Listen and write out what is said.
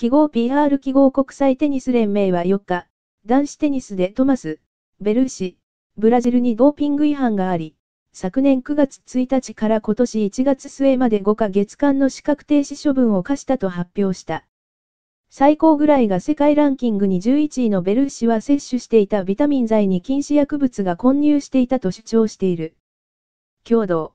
記号 PR 記号国際テニス連盟は4日、男子テニスでトマス、ベルーシ、ブラジルにドーピング違反があり、昨年9月1日から今年1月末まで5ヶ月間の資格停止処分を課したと発表した。最高ぐらいが世界ランキングに11位のベルーシは摂取していたビタミン剤に禁止薬物が混入していたと主張している。共同